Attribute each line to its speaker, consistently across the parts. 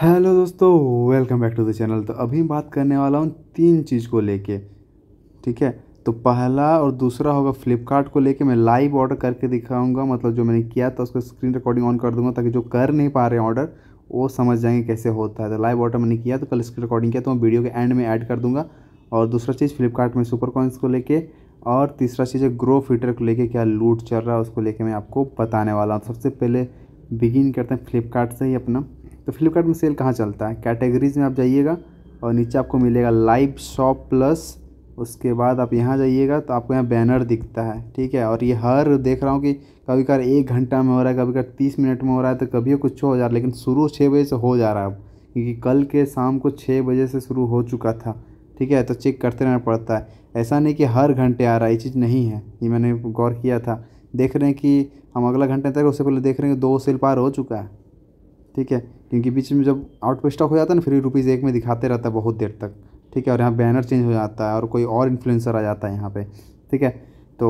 Speaker 1: Hello दोस्तों welcome back to the channel तो अभी बात करने वाला हूँ तीन चीज़ को लेके ठीक है तो पहला और दूसरा होगा फ्लिपकार्ट को लेके मैं लाइव ऑर्डर करके दिखाऊंगा मतलब जो मैंने किया था उसको स्क्रीन रिकॉर्डिंग ऑन कर दूंगा ताकि जो कर नहीं पा रहे हैं ऑर्डर वो समझ जाएंगे कैसे होता है तो लाइव ऑर्डर मैंने किया तो कल स्क्रीन रिकॉर्डिंग किया तो मैं वीडियो के एंड में ऐड कर दूँगा और दूसरा चीज़ फ्लिपकार्ट में सुपर कॉइन्स को लेकर और तीसरा चीज़ है ग्रो फीटर को लेकर क्या लूट चल रहा है उसको लेकर मैं आपको बताने वाला हूँ सबसे पहले बिगिन करते हैं फ्लिपकार्ट से ही अपना तो फ्लिपकार्ट में सेल कहाँ चलता है कैटेगरीज में आप जाइएगा और नीचे आपको मिलेगा लाइव शॉप प्लस उसके बाद आप यहाँ जाइएगा तो आपको यहाँ बैनर दिखता है ठीक है और ये हर देख रहा हूँ कि कभी कभार एक घंटा में हो रहा है कभी कभार तीस मिनट में हो रहा है तो कभी कुछ हो जा रहा है लेकिन शुरू छः बजे से हो जा रहा है अब क्योंकि कल के शाम को छः बजे से शुरू हो चुका था ठीक है तो चेक करते रहना पड़ता है ऐसा नहीं कि हर घंटे आ रहा है ये चीज़ नहीं है ये मैंने गौर किया था देख रहे हैं कि हम अगला घंटे तक उससे पहले देख रहे हैं कि दो सेल पार हो चुका है ठीक है क्योंकि बीच में जब आउट ऑफ स्टॉक हो जाता है ना फिर रुपीज़ एक में दिखाते रहता है बहुत देर तक ठीक है और यहाँ बैनर चेंज हो जाता है और कोई और इन्फ्लुएंसर आ जाता है यहाँ पे ठीक है तो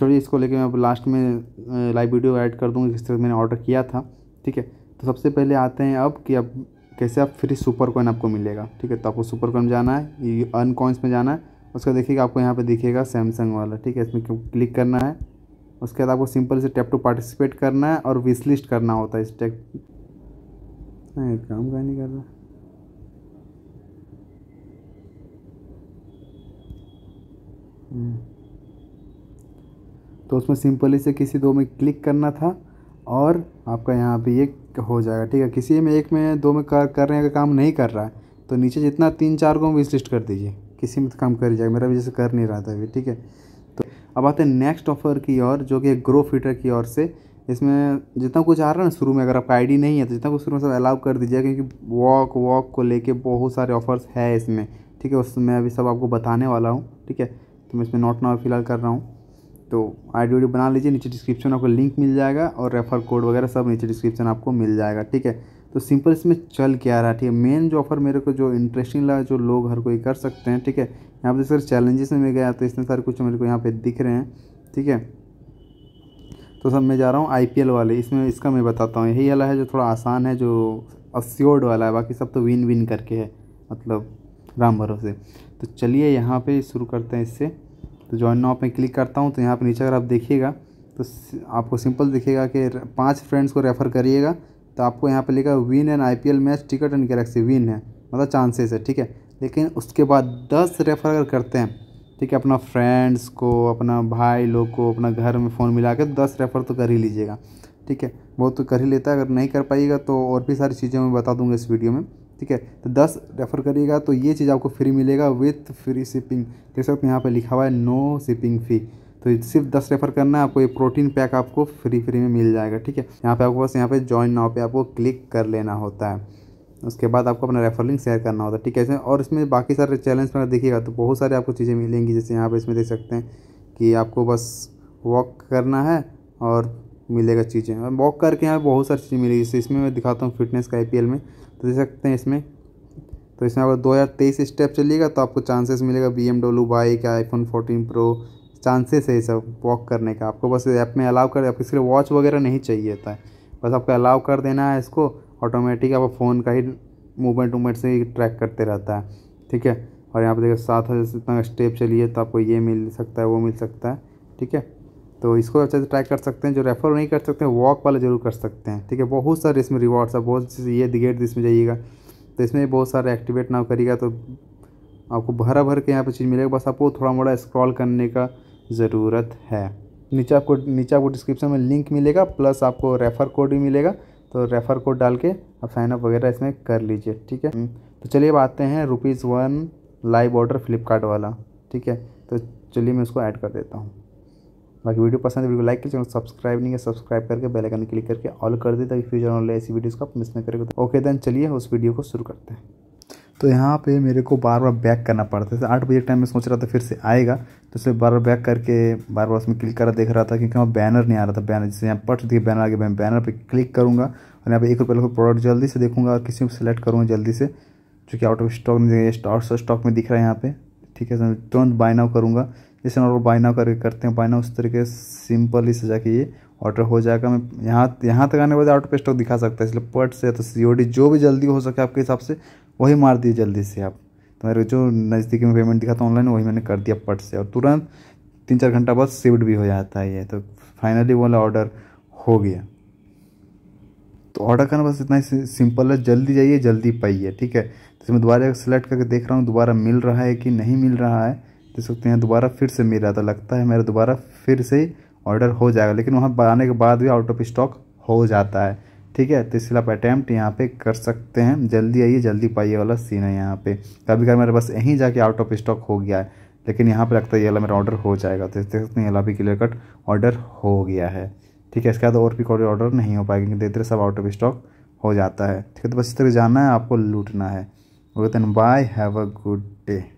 Speaker 1: चलिए इसको लेके मैं अब लास्ट में लाइव वीडियो ऐड कर दूँगा जिस तरह मैंने ऑर्डर किया था ठीक है तो सबसे पहले आते हैं अब कि अब कैसे आप फ्री सुपर कॉइन आपको मिलेगा ठीक है तो आपको सुपर कॉइन जाना है अर्न कॉइन्स में जाना है उसका देखिएगा आपको यहाँ पे दिखेगा सैमसंग वाला ठीक है इसमें क्लिक करना है उसके बाद आपको सिंपल से टैप टू पार्टिसिपेट करना है और विश लिस्ट करना होता है इस टैप नहीं काम का नहीं कर रहा हम्म। तो उसमें सिंपली से किसी दो में क्लिक करना था और आपका यहाँ पे ये हो जाएगा ठीक है किसी में एक में दो में कर कर रहे हैं अगर काम नहीं कर रहा है तो नीचे जितना तीन चार को विश लिस्ट कर दीजिए किसी में तो काम कर जाएगा मेरा भी जैसे कर नहीं रहा था अभी ठीक है तो अब आते हैं नेक्स्ट ऑफर की ओर जो कि ग्रो फीटर की ओर से इसमें जितना कुछ आ रहा है ना शुरू में अगर आपका आईडी नहीं है तो जितना कुछ शुरू में सब अलाउ कर दीजिए क्योंकि वॉक वॉक को लेके बहुत सारे ऑफर्स है इसमें ठीक है उसमें अभी सब आपको बताने वाला हूँ ठीक है तो मैं इसमें नोट नाउ फिलहाल कर रहा हूँ तो आई डी बना लीजिए नीचे डिस्क्रिप्शन आपको लिंक मिल जाएगा और रेफर कोड वगैरह सब नीचे डिस्क्रिप्शन आपको मिल जाएगा ठीक है तो सिंपल इसमें चल के आ रहा है ठीक है मेन जो ऑफर मेरे को जो इंटरेस्टिंग लगा जो लोग हर कोई कर सकते हैं ठीक है यहाँ पर सर चैलेंजेस में गया तो इसमें सारे कुछ मेरे को यहाँ पे दिख रहे हैं ठीक है तो सब मैं जा रहा हूँ आई वाले इसमें इसका मैं बताता हूँ यही वाला है जो थोड़ा आसान है जो अस्योर्ड वाला है बाकी सब तो विन विन करके है मतलब राम भरोसे तो चलिए यहाँ पे शुरू करते हैं इससे तो जॉइन नाउ पे क्लिक करता हूँ तो यहाँ पे नीचे अगर आप देखिएगा तो आपको सिंपल दिखेगा कि पांच फ्रेंड्स को रेफ़र करिएगा तो आपको यहाँ पे लिखा win and IPL match ticket and Galaxy win है मतलब चांसेस है ठीक है लेकिन उसके बाद दस रेफ़र अगर करते हैं ठीक है अपना फ्रेंड्स को अपना भाई लोग को अपना घर में फ़ोन मिला के दस रेफ़र तो कर ही लीजिएगा ठीक है वो तो कर ही लेता है अगर नहीं कर पाइएगा तो और भी सारी चीज़ें मैं बता दूंगा इस वीडियो में ठीक है तो दस रेफ़र करिएगा तो ये चीज़ आपको फ्री मिलेगा विथ फ्री शिपिंग देख सकते हैं यहाँ पर लिखा हुआ है नो शिपिंग फ़ी तो सिर्फ दस रेफ़र करना है आपको ये प्रोटीन पैक आपको फ्री फ्री में मिल जाएगा ठीक है यहाँ पर आपको बस यहाँ पर ज्वाइन नाव पर आपको क्लिक कर लेना होता है उसके बाद आपको अपना रेफर लिंक शेयर करना होता है ठीक है इसमें और इसमें बाकी सारे चैलेंज में देखिएगा तो बहुत सारे आपको चीज़ें मिलेंगी जैसे यहाँ पर इसमें देख सकते हैं कि आपको बस वॉक करना है और मिलेगा चीज़ें वॉक करके यहाँ बहुत सारी चीज़ें मिलेगी जैसे इसमें मैं दिखाता हूँ फिटनेस का आई में तो देख सकते हैं इसमें तो इसमें अगर दो हज़ार तेईस स्टेप चलिएगा तो आपको चांसेस मिलेगा B M W bike iPhone fourteen pro chances है सब वॉक करने का आपको बस ऐप में अलाउ कर आपको इसके लिए वॉच वगैरह नहीं चाहिए होता है बस आपको अलाउ कर देना है इसको ऑटोमेटिक आप फ़ोन का ही मूवमेंट वूमेंट से ही ट्रैक करते रहता है ठीक है और यहाँ पे देखिए सात हज़ार से इतना स्टेप चलिए तो आपको ये मिल सकता है वो मिल सकता है ठीक है तो इसको अच्छे से ट्रैक कर सकते हैं जो रेफ़र नहीं कर सकते हैं वॉक वाले जरूर कर सकते हैं ठीक है बहुत सारे इसमें रिवॉर्ड्स है बहुत ये गेट इसमें जाइएगा तो इसमें बहुत सारे एक्टिवेट ना करिएगा तो आपको भरा भर के यहाँ पर चीज़ मिलेगा बस आपको थोड़ा मोड़ा स्क्रॉल करने का ज़रूरत है नीचे आपको नीचे आपको डिस्क्रिप्शन में लिंक मिलेगा प्लस आपको रेफ़र कोड भी मिलेगा तो रेफ़र कोड डाल के आप साइनअप वगैरह इसमें कर लीजिए ठीक है हम्म, तो चलिए अब आते हैं rupees one live order Flipkart वाला ठीक है तो चलिए मैं उसको ऐड कर देता हूँ बाकी वीडियो पसंद है वीडियो लाइक कीजिए चैनल सब्सक्राइब नहीं है सब्सक्राइब करके बेल आइकन क्लिक करके ऑल कर दे ताकि फ्यूचर ऑनलाइन ऐसी वीडियोज़ को आप मिस ना तो ओके दैन चलिए उस वीडियो को शुरू करते हैं तो यहाँ पे मेरे को बार बार बैक करना पड़ता है आठ बजे टाइम में सोच रहा था फिर से आएगा तो इसलिए बार बार बैक करके बार बार उसमें क्लिक करा देख रहा था क्योंकि वहाँ बैनर नहीं आ रहा था बैनर जैसे यहाँ पट दिए बैनर आगे मैं बैनर पर क्लिक करूँगा और यहाँ पर एक रुपये का प्रोडक्ट जल्दी से देखूँगा और किसी को सेलेक्ट करूँगा जल्दी से जो कि आउट ऑफ स्टॉक नहीं स्टॉक स्टॉक में दिख रहा है यहाँ पर ठीक है तो तुरंत बाय नाउ करूँगा जैसे नॉर्मल बाय नाउ करके करते हैं बाय नाउ उस तरीके सिंपल ही सजा के ये ऑर्डर हो जाएगा मैं यहाँ यहाँ तक आने के बाद आउट ऑफ स्टॉक दिखा सकता है इसलिए पट से तो सी जो भी जल्दी हो सके आपके हिसाब से वही मार दिए जल्दी से आप तो मेरे जो नज़दीकी में पेमेंट दिखा था ऑनलाइन वही मैंने कर दिया पट से और तुरंत तीन चार घंटा बाद शिफ्ट भी हो जाता है ये तो फाइनली वाला ऑर्डर हो गया तो ऑर्डर करना बस इतना ही सिंपल है जल्दी जाइए जल्दी पाइए ठीक है तो मैं दोबारा सेलेक्ट करके देख रहा हूँ दोबारा मिल रहा है कि नहीं मिल रहा है देख सकते हैं दोबारा फिर से मिल रहा था लगता है मेरा दोबारा फिर से ऑर्डर हो जाएगा लेकिन वहाँ आने के बाद भी आउट ऑफ स्टॉक हो जाता है ठीक है तो इसलिए आप अटैम्प्ट यहाँ पे कर सकते हैं जल्दी आइए जल्दी पाइए वाला सीन है यहाँ पे कभी कभी मेरे बस यहीं जाके आउट ऑफ स्टॉक हो गया है लेकिन यहाँ पे लगता है ये वाला मेरा ऑर्डर हो जाएगा तो देख सकते हैं ये भी क्लियर कट ऑर्डर हो गया है ठीक है इसके बाद और भी कोई ऑर्डर नहीं हो पाएगा क्योंकि धीरे धीरे सब आउट ऑफ स्टॉक हो जाता है ठीक है तो बस इस तरह जाना है आपको लूटना है वो कहते हैं bye have a good day